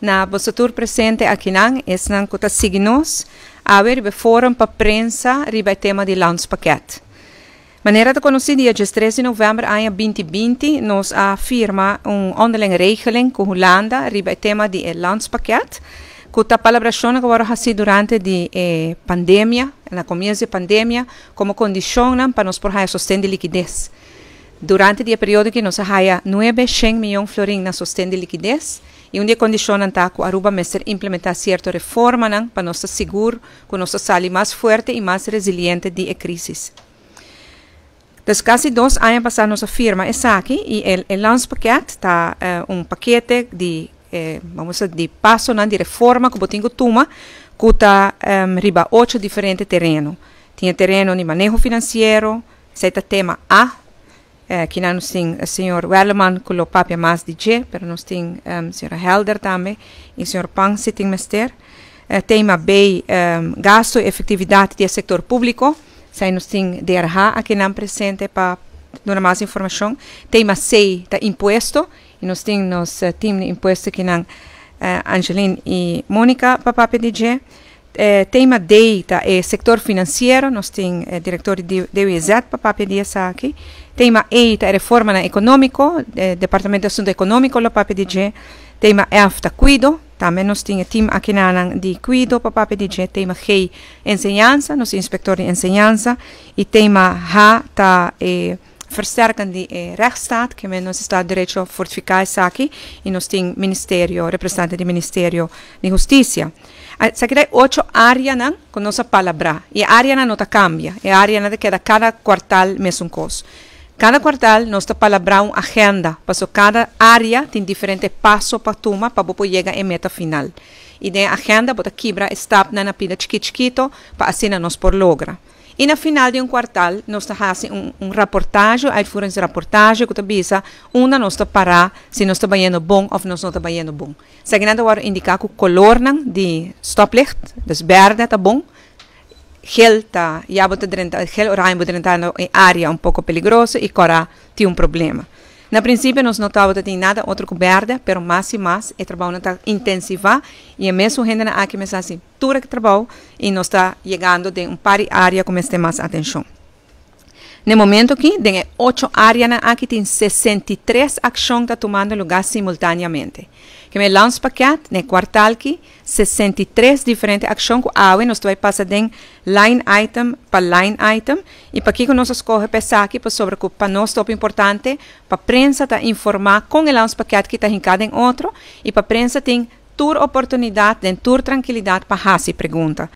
na Bosotur presente aqui nan, esnan kuta signos, aver ribe forum pa prensa o tema di launch paket. Maneira de conosci dia 13 novembro de 2020, nos a firma un onderling regeling com Holanda o tema di com launch palavra chona que gawaro assim durante di eh, pandemia, na comienzo de pandemia, como condicionam para nos porra sostén de liquidez. Durante o período que nos haya 9, 100 milhões florin na sustento de liquidez e um dia condicionam tá que Aruba mestre implementar certa reforma né, para nosso seguro, com nosso sali mais forte e mais resiliente de crise. Desde quase dois anos passaram nossa firma essa é aqui e o lance paquete tá uh, um paquete de eh, vamos a de passo né, de reforma que botingo tuma, que está um, riba oito diferentes terrenos. Tinha terreno de manejo financeiro, certa tema A Eh, kina nosting uh, eh, senhor Welleman kulo papia mas DJ pero nosting um, senhora Helder também e senhor Pang sitting mester uh, tema bei um, gasto e efetividade do setor público sai nosting DRH aqui não presente para dar mais informação tema 6 da imposto e nosting nos uh, team de imposto que não uh, Angeline e Mônica para papia DJ eh, tema data e settore finanziario, nós temos eh, diretor de DUIZ, Papapia Diasaki. Tema EITA e riforma econômico, eh, Departamento de Assunto Econômico, Papapia DG. Tema EFTA, Cuido, também il temos time aqui na Anang de Cuido, G, DG. Tema G, Enseñança, nós inspector di insegnanza, E tema H, tá... Eh, versterken die eh, rechtsstaat, que menos está derecho fortificar aquí, y nos tiene ministerio, representante del Ministerio de Justicia. Aquí ah, hay ocho áreas con nuestra palabra, y áreas no te cambia, y área que cada cuartal mes un cosa. Cada cuartal nuestra palabra una agenda, paso cada área tiene diferentes pasos para tomar para poder llegar a meta final. Y de agenda, bota quibra, está na pida chiquito, para así nos por logra. E no final de um quartal, nós fazemos assim um, um reportagem, aí furamos reportagem, que avisa onde nós está parar, se nós está banhando bom ou nós não está banhando bom. Seguindo agora, indicar que o color de stoplicht, das verde, está bom. Gel está, já gel ou rainbow dentro em área um pouco perigosa e cora tem um problema. Na princípio, nós não estávamos tem nada, outra coberta, mas mais e mais, o trabalho está intensiva e a mesma gente há que começar assim, tudo que trabalho e nós está chegando de um par de áreas com este mais atenção. No momento aqui, tem oito áreas, aqui tem 63 ações que estão tomando lugar simultaneamente que me lanç paket ne kwartalki 63 diferentes ações ku awe nos vai passa de line item para line item e que kiko nos escorre pensar que pa sobre o pa top importante a prensa informar com el para cá que está em em outro e a prensa tem tur oportunidade de tur tranquilidade para fazer pergunta